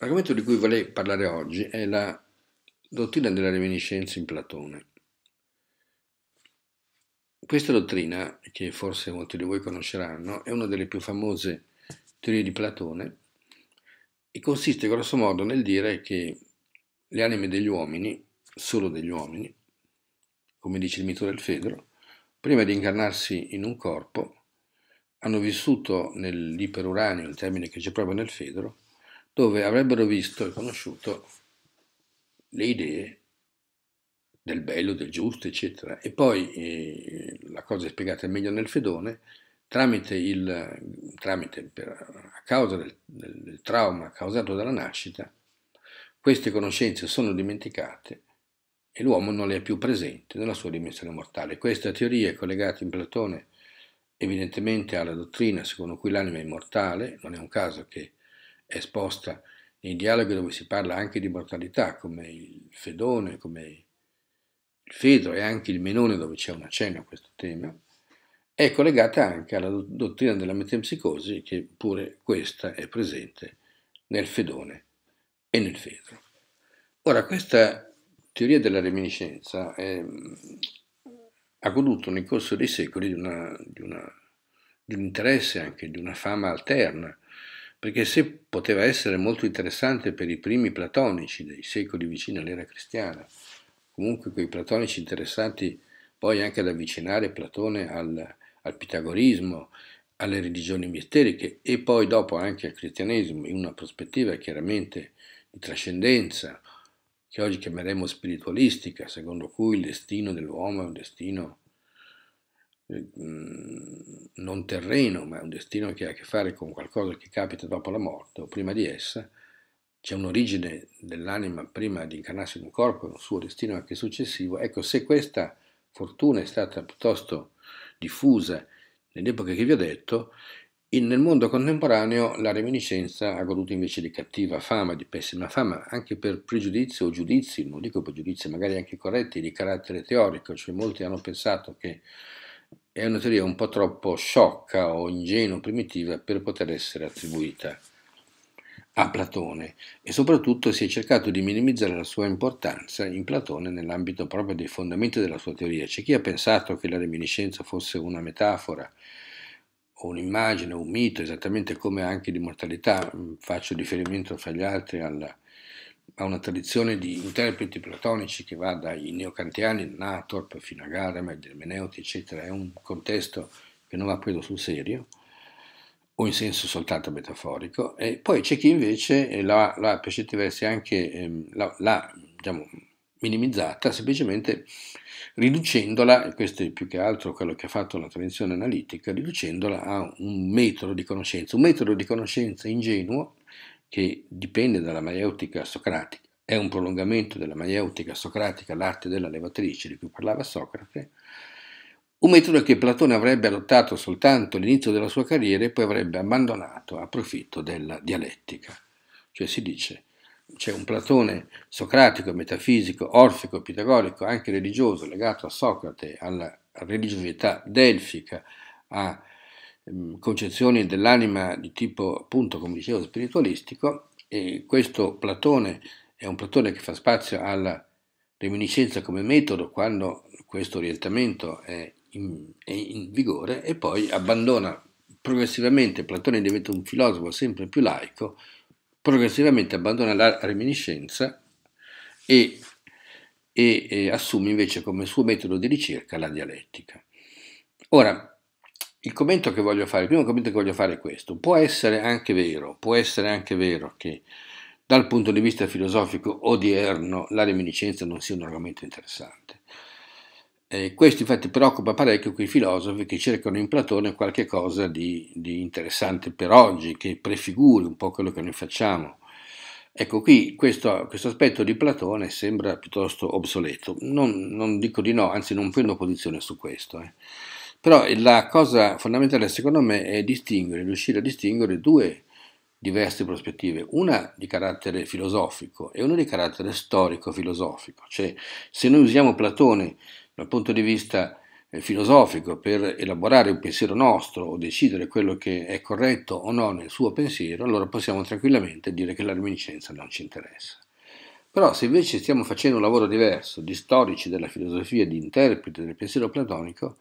L'argomento di cui vorrei parlare oggi è la dottrina della reminiscenza in Platone. Questa dottrina, che forse molti di voi conosceranno, è una delle più famose teorie di Platone e consiste grosso modo nel dire che le anime degli uomini, solo degli uomini, come dice il mito del Fedro, prima di incarnarsi in un corpo, hanno vissuto nell'iperuranio, il termine che c'è proprio nel Fedro, dove avrebbero visto e conosciuto le idee del bello, del giusto, eccetera. E poi eh, la cosa è spiegata meglio nel Fedone, tramite il, tramite per, a causa del, del trauma causato dalla nascita, queste conoscenze sono dimenticate e l'uomo non le è più presente nella sua dimensione mortale. Questa teoria è collegata in Platone evidentemente alla dottrina secondo cui l'anima è immortale, non è un caso che esposta nei dialoghi dove si parla anche di mortalità, come il Fedone, come il Fedro e anche il Menone dove c'è un accenno a questo tema, è collegata anche alla dottrina della metempsicosi che pure questa è presente nel Fedone e nel Fedro. Ora, questa teoria della reminiscenza è, ehm, ha goduto nel corso dei secoli di, una, di, una, di un interesse anche di una fama alterna, perché se poteva essere molto interessante per i primi platonici dei secoli vicini all'era cristiana, comunque quei platonici interessati poi anche ad avvicinare Platone al, al pitagorismo, alle religioni mieteriche e poi dopo anche al cristianesimo in una prospettiva chiaramente di trascendenza, che oggi chiameremo spiritualistica, secondo cui il destino dell'uomo è un destino non terreno, ma un destino che ha a che fare con qualcosa che capita dopo la morte o prima di essa, c'è un'origine dell'anima prima di incarnarsi in un corpo, un suo destino anche successivo. Ecco, se questa fortuna è stata piuttosto diffusa nell'epoca che vi ho detto, in, nel mondo contemporaneo la reminiscenza ha goduto invece di cattiva fama, di pessima fama, anche per pregiudizi o giudizi, non dico pregiudizi, magari anche corretti, di carattere teorico, cioè molti hanno pensato che è una teoria un po' troppo sciocca o ingenua primitiva per poter essere attribuita a Platone e soprattutto si è cercato di minimizzare la sua importanza in Platone nell'ambito proprio dei fondamenti della sua teoria. C'è chi ha pensato che la reminiscenza fosse una metafora o un'immagine, un mito, esattamente come anche l'immortalità. Faccio riferimento fra gli altri alla ha una tradizione di interpreti platonici che va dai neocantiani, Natorp fino a Gadamer, Ermeneuti, eccetera, è un contesto che non va preso sul serio o in senso soltanto metaforico, e poi c'è chi invece l'ha, l'ha per certi versi anche ehm, l'ha, l'ha diciamo, minimizzata, semplicemente riducendola, e questo è più che altro quello che ha fatto la tradizione analitica, riducendola a un metodo di conoscenza, un metodo di conoscenza ingenuo che dipende dalla maieutica socratica, è un prolungamento della maieutica socratica, l'arte della levatrice di cui parlava Socrate, un metodo che Platone avrebbe adottato soltanto all'inizio della sua carriera e poi avrebbe abbandonato a profitto della dialettica. Cioè si dice c'è un Platone socratico, metafisico, orfico, pitagorico, anche religioso, legato a Socrate, alla religiosità delfica, a Ehm, concezioni dell'anima di tipo appunto come dicevo spiritualistico e questo Platone è un Platone che fa spazio alla reminiscenza come metodo quando questo orientamento è in, è in vigore e poi abbandona progressivamente, Platone diventa un filosofo sempre più laico, progressivamente abbandona la reminiscenza e, e, e assume invece come suo metodo di ricerca la dialettica. Ora, il commento che voglio fare, il primo commento che voglio fare è questo. Può essere anche vero, può essere anche vero che dal punto di vista filosofico odierno la reminiscenza non sia un argomento interessante. Eh, questo infatti preoccupa parecchio quei filosofi che cercano in Platone qualche cosa di, di, interessante per oggi, che prefiguri un po' quello che noi facciamo. Ecco qui questo, questo aspetto di Platone sembra piuttosto obsoleto. Non, non, dico di no, anzi non prendo posizione su questo. Eh. Però la cosa fondamentale secondo me è distinguere, riuscire a distinguere due diverse prospettive, una di carattere filosofico e una di carattere storico-filosofico. Cioè, se noi usiamo Platone dal punto di vista eh, filosofico per elaborare un pensiero nostro o decidere quello che è corretto o no nel suo pensiero, allora possiamo tranquillamente dire che la reminiscenza non ci interessa. Però se invece stiamo facendo un lavoro diverso di storici della filosofia, di interprete del pensiero platonico,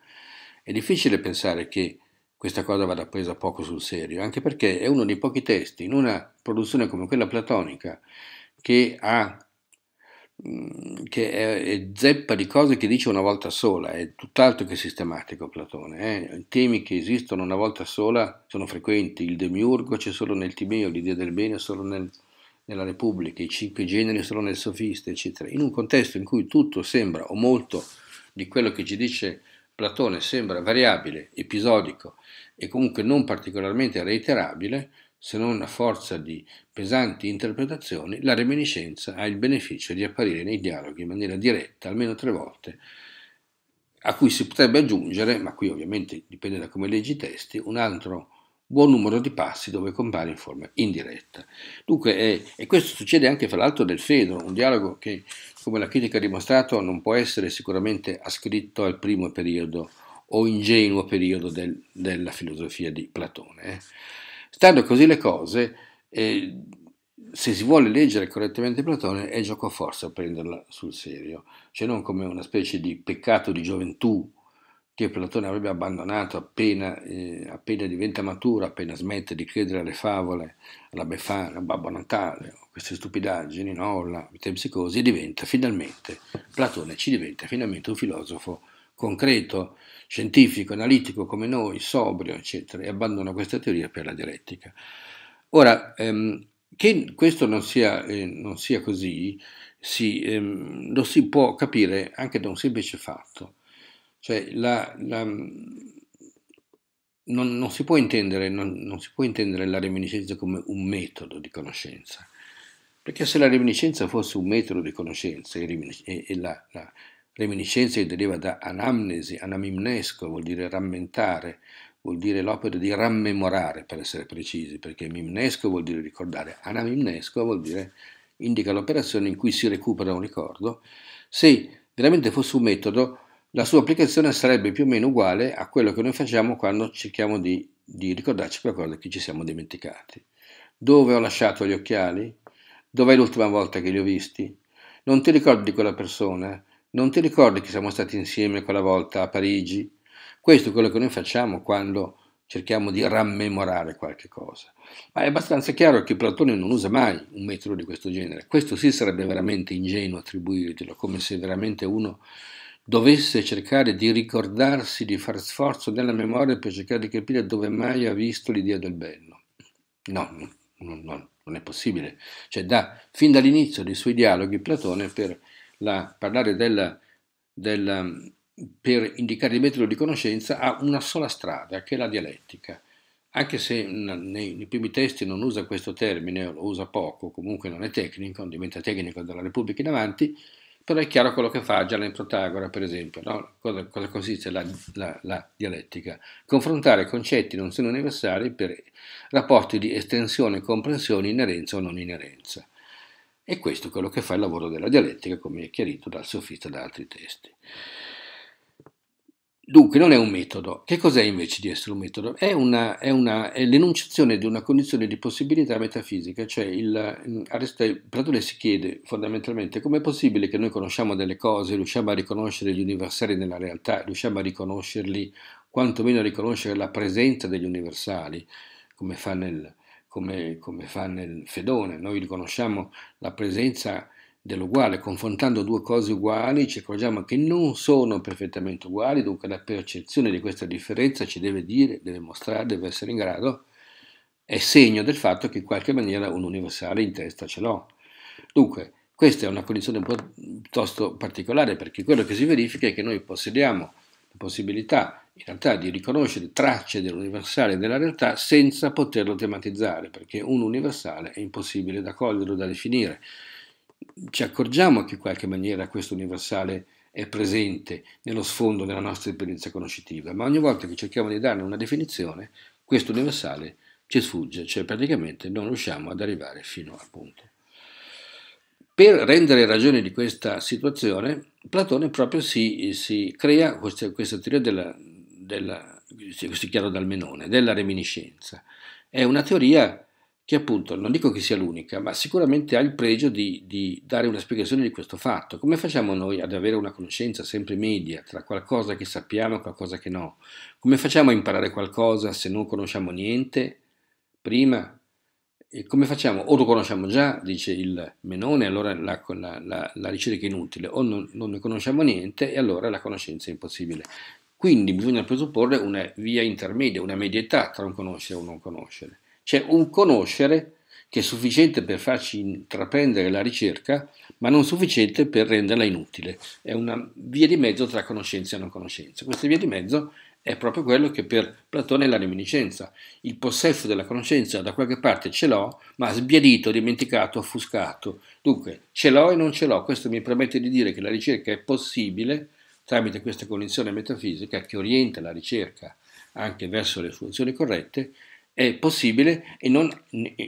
è difficile pensare che questa cosa vada presa poco sul serio, anche perché è uno dei pochi testi in una produzione come quella platonica che, ha, mm, che è, è, zeppa di cose che dice una volta sola, è tutt'altro che sistematico Platone. Eh? Temi che esistono una volta sola sono frequenti, il demiurgo c'è solo nel Timeo, l'idea del bene solo nel, nella Repubblica, i cinque generi solo nel sofista, eccetera. In un contesto in cui tutto sembra o molto di quello che ci dice Platone sembra variabile, episodico e comunque non particolarmente reiterabile, se non a forza di pesanti interpretazioni, la reminiscenza ha il beneficio di apparire nei dialoghi in maniera diretta almeno tre volte, a cui si potrebbe aggiungere, ma qui ovviamente dipende da come leggi i testi, un altro buon numero di passi dove compare in forma indiretta. Dunque, eh, e questo succede anche fra l'altro del Fedro, un dialogo che, come la critica ha dimostrato, non può essere sicuramente ascritto al primo periodo o ingenuo periodo del, della filosofia di Platone. Eh. Stando così le cose, eh, se si vuole leggere correttamente Platone è gioco forza prenderla sul serio, cioè non come una specie di peccato di gioventù che Platone avrebbe abbandonato appena, eh, appena, diventa maturo, appena smette di credere alle favole, alla Befana, a Babbo Natale, queste stupidaggini, Nolla, Metempsicosi, e diventa finalmente, Platone ci diventa finalmente un filosofo concreto, scientifico, analitico come noi, sobrio, eccetera, e abbandona questa teoria per la dialettica. Ora, ehm, che questo non sia, eh, non sia così, si, ehm, lo si può capire anche da un semplice fatto cioè, la, la, mm, non, non, si può intendere, non, non si può intendere la reminiscenza come un metodo di conoscenza, perché se la reminiscenza fosse un metodo di conoscenza e, e la, la reminiscenza deriva da anamnesi, anamimnesco vuol dire rammentare, vuol dire l'opera di rammemorare per essere precisi, perché mimnesco vuol dire ricordare, anamimnesco vuol dire indica l'operazione in cui si recupera un ricordo. Se veramente fosse un metodo, la sua applicazione sarebbe più o meno uguale a quello che noi facciamo quando cerchiamo di, di ricordarci qualcosa che ci siamo dimenticati. Dove ho lasciato gli occhiali? Dov'è l'ultima volta che li ho visti? Non ti ricordi di quella persona? Non ti ricordi che siamo stati insieme quella volta a Parigi? Questo è quello che noi facciamo quando cerchiamo di rammemorare qualche cosa. Ma è abbastanza chiaro che Platone non usa mai un metodo di questo genere. Questo sì sarebbe veramente ingenuo attribuirglielo, come se veramente uno dovesse cercare di ricordarsi, di far sforzo nella memoria per cercare di capire dove mai ha visto l'idea del bello. No, no, no non è possibile. Cioè, da, fin dall'inizio dei suoi dialoghi, Platone, per la, parlare della, della, per indicare il metodo di conoscenza, ha una sola strada, che è la dialettica. Anche se nei, nei primi testi non usa questo termine, lo usa poco, comunque non è tecnico, diventa tecnico dalla Repubblica in avanti, però è chiaro quello che fa Gianni Protagora, per esempio, no? cosa, cosa, consiste la, la, la, dialettica? Confrontare concetti non sono universali per rapporti di estensione, comprensione, inerenza o non inerenza. E questo è quello che fa il lavoro della dialettica, come è chiarito dal sofista da altri testi. Dunque, non è un metodo. Che cos'è invece di essere un metodo? È, una, è, una, è l'enunciazione di una condizione di possibilità metafisica, cioè il, mm, Aristotele, Platone si chiede fondamentalmente come è possibile che noi conosciamo delle cose, riusciamo a riconoscere gli universali nella realtà, riusciamo a riconoscerli, quantomeno a riconoscere la presenza degli universali, come fa nel, come, come fa nel Fedone, noi riconosciamo la presenza dell'uguale, confrontando due cose uguali ci accorgiamo che non sono perfettamente uguali, dunque la percezione di questa differenza ci deve dire, deve mostrare, deve essere in grado, è segno del fatto che in qualche maniera un universale in testa ce l'ho. Dunque, questa è una condizione piuttosto particolare perché quello che si verifica è che noi possediamo la possibilità in realtà di riconoscere tracce dell'universale nella realtà senza poterlo tematizzare, perché un universale è impossibile da cogliere o da definire ci accorgiamo che in qualche maniera questo universale è presente nello sfondo della nostra esperienza conoscitiva, ma ogni volta che cerchiamo di darne una definizione, questo universale ci sfugge, cioè praticamente non riusciamo ad arrivare fino al punto. Per rendere ragione di questa situazione, Platone proprio si, si crea questa, questa teoria della, della, della, della reminiscenza. È una teoria che appunto non dico che sia l'unica, ma sicuramente ha il pregio di, di, dare una spiegazione di questo fatto. Come facciamo noi ad avere una conoscenza sempre media tra qualcosa che sappiamo e qualcosa che no? Come facciamo a imparare qualcosa se non conosciamo niente prima? E come facciamo? O lo conosciamo già, dice il Menone, allora la, la, la, la ricerca è inutile, o non, non ne conosciamo niente e allora la conoscenza è impossibile. Quindi bisogna presupporre una via intermedia, una medietà tra un conoscere e un non conoscere. C'è un conoscere che è sufficiente per farci intraprendere la ricerca, ma non sufficiente per renderla inutile. È una via di mezzo tra conoscenza e non conoscenza. Questa via di mezzo è proprio quello che per Platone è la reminiscenza. Il possesso della conoscenza da qualche parte ce l'ho, ma sbiadito, dimenticato, offuscato. Dunque, ce l'ho e non ce l'ho. Questo mi permette di dire che la ricerca è possibile tramite questa cognizione metafisica che orienta la ricerca anche verso le funzioni corrette, è possibile, non,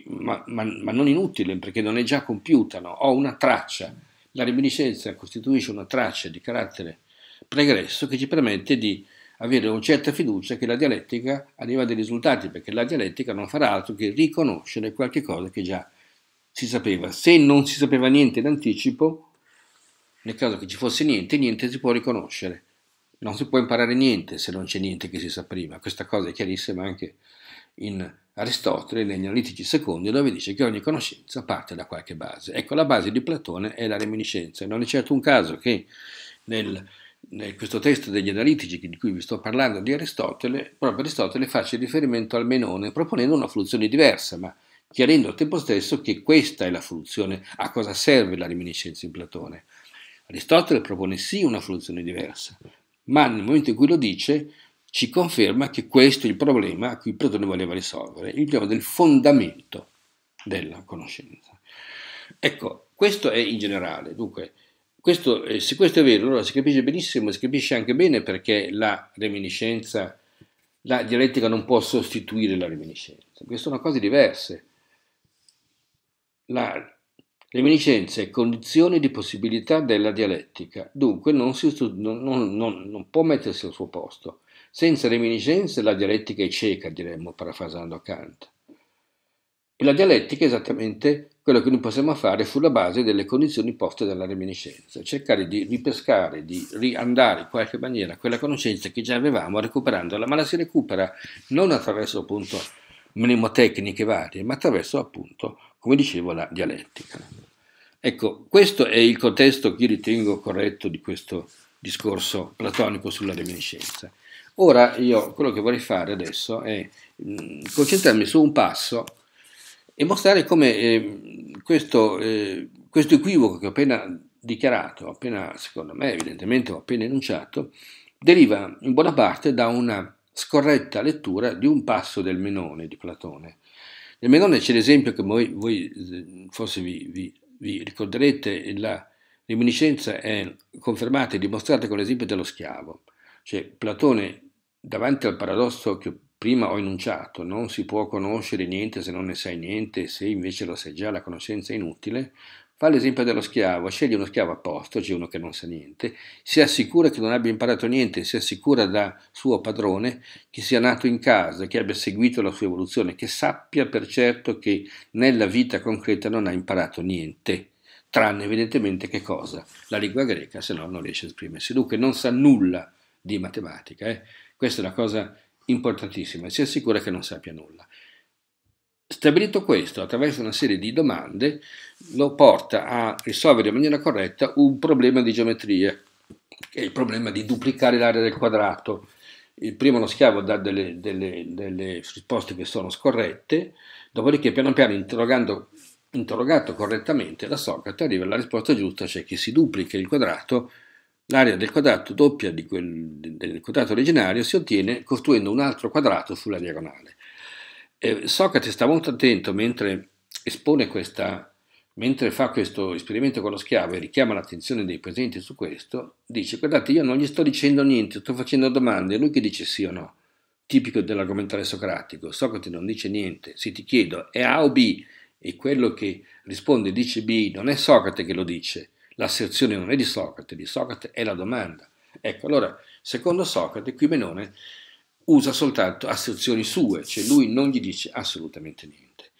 ma, ma, ma, non inutile perché non è già compiuta, no? ho una traccia, la reminiscenza costituisce una traccia di carattere pregresso che ci permette di avere una certa fiducia che la dialettica arriva a dei risultati, perché la dialettica non farà altro che riconoscere qualche cosa che già si sapeva. Se non si sapeva niente in anticipo, nel caso che ci fosse niente, niente si può riconoscere. Non si può imparare niente se non c'è niente che si sa prima. Questa cosa è chiarissima anche in Aristotele, negli Analitici II, dove dice che ogni conoscenza parte da qualche base. Ecco, la base di Platone è la reminiscenza. Non è certo un caso che nel, nel questo testo degli analitici di cui vi sto parlando di Aristotele, proprio Aristotele faccia riferimento al menone proponendo una funzione diversa, ma chiarendo al tempo stesso che questa è la funzione, a cosa serve la reminiscenza in Platone. Aristotele propone sì una funzione diversa, ma nel momento in cui lo dice ci conferma che questo è il problema a cui Platone voleva risolvere, il problema del fondamento della conoscenza. Ecco, questo è in generale, dunque, questo, eh, se questo è vero, allora si capisce benissimo, si capisce anche bene perché la reminiscenza, la dialettica non può sostituire la reminiscenza, queste sono cose diverse. La reminiscenza è condizione di possibilità della dialettica, dunque non, si, non, non, non può mettersi al suo posto. Senza reminiscenze la dialettica è cieca, diremmo, parafrasando Kant. E la dialettica è esattamente quello che noi possiamo fare sulla base delle condizioni poste dalla reminiscenza, cercare di ripescare, di riandare in qualche maniera quella conoscenza che già avevamo recuperandola, ma la si recupera non attraverso appunto mnemotecniche varie, ma attraverso appunto, come dicevo, la dialettica. Ecco, questo è il contesto che io ritengo corretto di questo discorso platonico sulla reminiscenza. Ora io quello che vorrei fare adesso è mm, concentrarmi su un passo e mostrare come eh, questo, eh, questo, equivoco che ho appena dichiarato, appena, secondo me evidentemente ho appena enunciato, deriva in buona parte da una scorretta lettura di un passo del Menone di Platone. Nel Menone c'è l'esempio che voi, voi eh, forse vi, vi, vi ricorderete, la reminiscenza è confermata e dimostrata con l'esempio dello schiavo. Cioè Platone davanti al paradosso che prima ho enunciato, non si può conoscere niente se non ne sai niente, se invece lo sai già la conoscenza è inutile, fa l'esempio dello schiavo, sceglie uno schiavo apposto, c'è uno che non sa niente, si assicura che non abbia imparato niente, si assicura da suo padrone che sia nato in casa, che abbia seguito la sua evoluzione, che sappia per certo che nella vita concreta non ha imparato niente tranne evidentemente che cosa? La lingua greca, se no non riesce a esprimersi. Dunque non sa nulla di matematica, eh? Questa è una cosa importantissima si assicura che non sappia nulla. Stabilito questo, attraverso una serie di domande, lo porta a risolvere in maniera corretta un problema di geometria, che è il problema di duplicare l'area del quadrato. Il primo lo schiavo dà delle, delle, delle risposte che sono scorrette, dopodiché piano piano interrogato correttamente la Socrate arriva alla risposta giusta, cioè che si duplica il quadrato L'area del quadrato doppia di quel, del quadrato originario si ottiene costruendo un altro quadrato sulla diagonale. Eh, Socrate sta molto attento mentre espone questa, mentre fa questo esperimento con lo schiavo e richiama l'attenzione dei presenti su questo, dice guardate io non gli sto dicendo niente, sto facendo domande, è lui che dice sì o no, tipico dell'argomentare socratico. Socrate non dice niente, se ti chiedo è A o B e quello che risponde dice B non è Socrate che lo dice, L'asserzione non è di Socrate, di Socrate è la domanda. Ecco, allora, secondo Socrate, qui Menone usa soltanto asserzioni sue, cioè lui non gli dice assolutamente niente.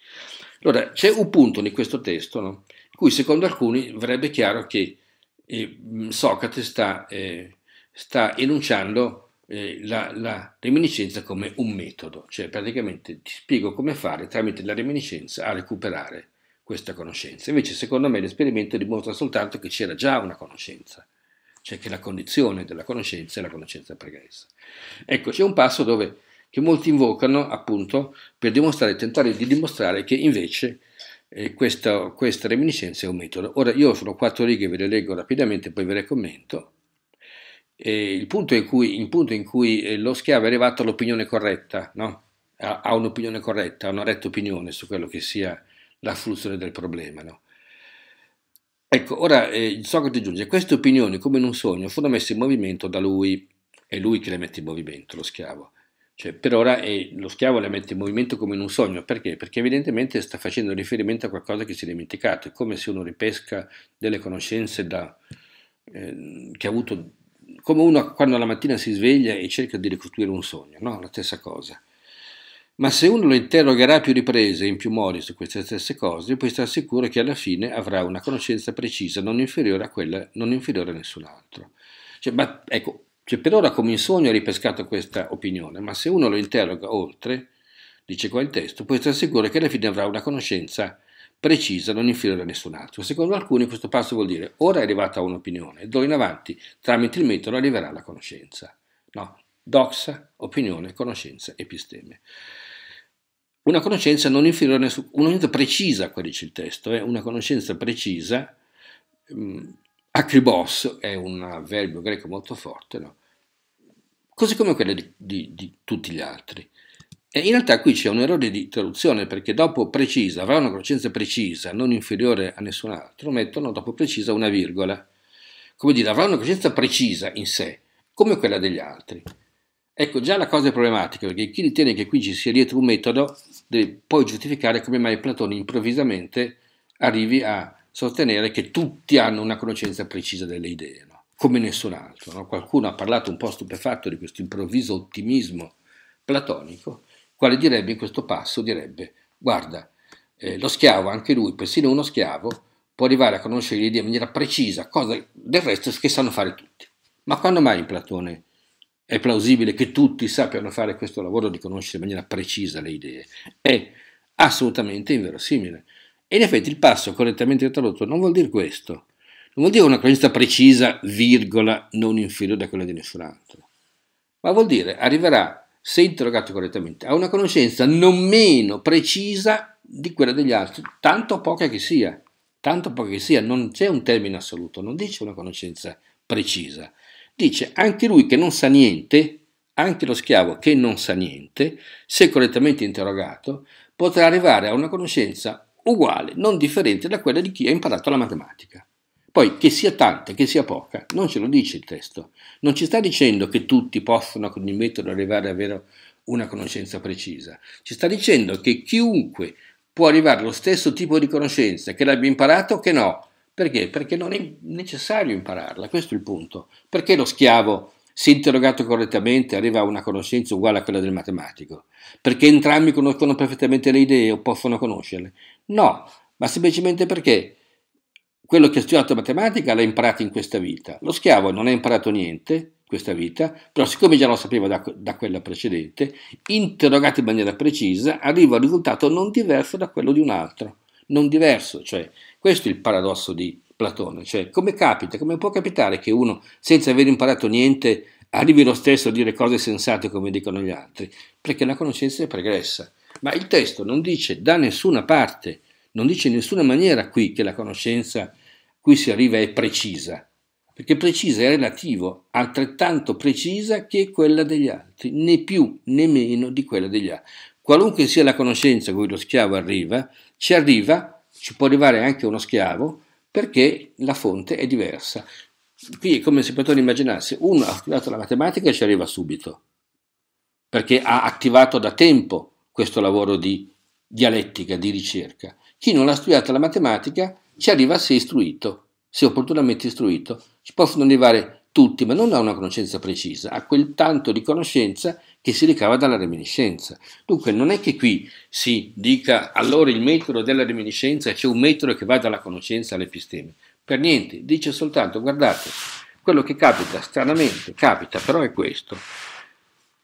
Allora, c'è un punto in questo testo, no? in cui secondo alcuni verrebbe chiaro che eh, Socrate sta, eh, sta enunciando eh, la, la, reminiscenza come un metodo, cioè praticamente ti spiego come fare tramite la reminiscenza a recuperare questa conoscenza. Invece, secondo me, l'esperimento dimostra soltanto che c'era già una conoscenza, cioè che la condizione della conoscenza è la conoscenza pregressa. Ecco, c'è un passo dove, che molti invocano appunto per dimostrare, tentare di dimostrare che invece eh, questa, questa reminiscenza è un metodo. Ora, io sono quattro righe, ve le leggo rapidamente, poi ve le commento. Eh, il, punto in cui, punto in cui eh, lo schiavo è arrivato all'opinione corretta, no? ha, ha un'opinione corretta, ha una retta opinione su quello che sia la soluzione del problema. No? Ecco, ora eh, Socrate giunge, queste opinioni come in un sogno furono messe in movimento da lui, è lui che le mette in movimento, lo schiavo. Cioè, per ora eh, lo schiavo le mette in movimento come in un sogno, perché? Perché evidentemente sta facendo riferimento a qualcosa che si è dimenticato, è come se uno ripesca delle conoscenze da, eh, che ha avuto, come uno quando la mattina si sveglia e cerca di ricostruire un sogno, no? La stessa cosa ma se uno lo interrogerà a più riprese in più modi su queste stesse cose, puoi star sicuro che alla fine avrà una conoscenza precisa, non inferiore a quella, non inferiore a nessun altro. Cioè, ma, ecco, cioè per ora come in sogno ho ripescato questa opinione, ma se uno lo interroga oltre, dice qua il testo, puoi star sicuro che alla fine avrà una conoscenza precisa, non inferiore a nessun altro. Secondo alcuni questo passo vuol dire ora è arrivata un'opinione, do in avanti tramite il metodo arriverà la conoscenza. No? Doxa, opinione, conoscenza, episteme una conoscenza non inferiore a nessuno, una conoscenza precisa, qua dice il testo, è eh? una conoscenza precisa, mh, mm, acribos è un verbo greco molto forte, no? così come quella di, di, di tutti gli altri. E in realtà qui c'è un errore di traduzione perché dopo precisa, avrà una conoscenza precisa, non inferiore a nessun altro, mettono dopo precisa una virgola. Come dire, avrà una conoscenza precisa in sé, come quella degli altri. Ecco, già la cosa è problematica, perché chi ritiene che qui ci sia dietro un metodo deve poi giustificare come mai Platone improvvisamente arrivi a sostenere che tutti hanno una conoscenza precisa delle idee, no? come nessun altro. No? Qualcuno ha parlato un po' stupefatto di questo improvviso ottimismo platonico, quale direbbe in questo passo, direbbe, guarda, eh, lo schiavo, anche lui, persino uno schiavo, può arrivare a conoscere le idee in maniera precisa, cosa del resto che sanno fare tutti. Ma quando mai in Platone è plausibile che tutti sappiano fare questo lavoro di conoscere in maniera precisa le idee. È assolutamente inverosimile. E in effetti il passo correttamente tradotto non vuol dire questo. Non vuol dire una conoscenza precisa, virgola, non inferiore a quella di nessun altro. Ma vuol dire arriverà, se interrogato correttamente, a una conoscenza non meno precisa di quella degli altri, tanto poca che sia. Tanto poca che sia, non c'è un termine assoluto, non dice una conoscenza precisa dice anche lui che non sa niente, anche lo schiavo che non sa niente, se correttamente interrogato, potrà arrivare a una conoscenza uguale, non differente da quella di chi ha imparato la matematica. Poi, che sia tanta, che sia poca, non ce lo dice il testo. Non ci sta dicendo che tutti possono con il metodo arrivare ad avere una conoscenza precisa. Ci sta dicendo che chiunque può arrivare allo stesso tipo di conoscenza, che l'abbia imparato o che no, perché? Perché non è necessario impararla, questo è il punto. Perché lo schiavo, se interrogato correttamente, arriva a una conoscenza uguale a quella del matematico? Perché entrambi conoscono perfettamente le idee o possono conoscerle? No, ma semplicemente perché quello che ha studiato matematica l'ha imparato in questa vita. Lo schiavo non ha imparato niente questa vita, però siccome già lo sapeva da, da, quella precedente, interrogato in maniera precisa, arriva a un risultato non diverso da quello di un altro non diverso. Cioè, questo è il paradosso di Platone. Cioè, come capita, come può capitare che uno, senza aver imparato niente, arrivi lo stesso a dire cose sensate come dicono gli altri? Perché la conoscenza è pregressa. Ma il testo non dice da nessuna parte, non dice in nessuna maniera qui che la conoscenza cui si arriva è precisa, perché precisa è relativo, altrettanto precisa che quella degli altri, né più né meno di quella degli altri. Qualunque sia la conoscenza cui lo schiavo arriva, ci arriva, ci può arrivare anche uno schiavo, perché la fonte è diversa. Qui è come se potrebbe immaginarsi, uno ha studiato la matematica e ci arriva subito, perché ha attivato da tempo questo lavoro di dialettica, di ricerca. Chi non ha studiato la matematica ci arriva se istruito, se opportunamente istruito. Ci possono arrivare tutti, ma non a una conoscenza precisa, a quel tanto di conoscenza che si ricava dalla reminiscenza. Dunque non è che qui si dica allora il metodo della reminiscenza, c'è un metodo che va dalla conoscenza all'episteme. Per niente, dice soltanto, guardate, quello che capita stranamente, capita però è questo,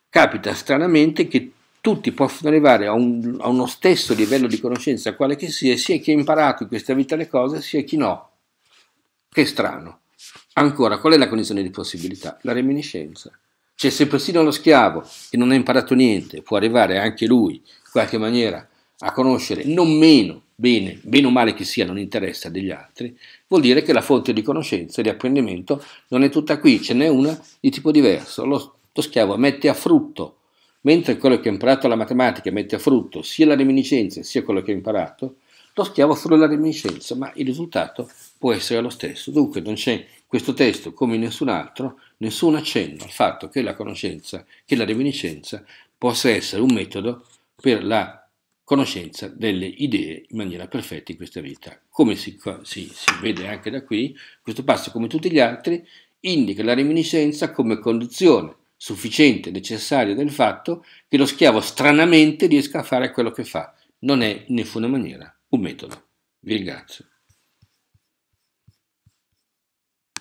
capita stranamente che tutti possono arrivare a, un, a uno stesso livello di conoscenza, quale che sia, sia chi ha imparato in questa vita le cose, sia chi no. Che strano. Ancora, qual è la condizione di possibilità? La reminiscenza. Cioè se persino lo schiavo che non ha imparato niente può arrivare anche lui in qualche maniera a conoscere non meno bene, meno male che sia, non interessa degli altri, vuol dire che la fonte di conoscenza e di apprendimento non è tutta qui, ce n'è una di tipo diverso. Lo, lo schiavo mette a frutto, mentre quello che ha imparato la matematica mette a frutto sia la reminiscenza sia quello che ha imparato, lo schiavo solo la reminiscenza, ma il risultato può essere lo stesso. Dunque non c'è questo testo come in nessun altro nessun accenno al fatto che la conoscenza, che la reminiscenza possa essere un metodo per la conoscenza delle idee in maniera perfetta in questa vita. Come si, si, si vede anche da qui, questo passo, come tutti gli altri, indica la reminiscenza come condizione sufficiente, necessaria del fatto che lo schiavo stranamente riesca a fare quello che fa. Non è in nessuna maniera un metodo. Vi ringrazio.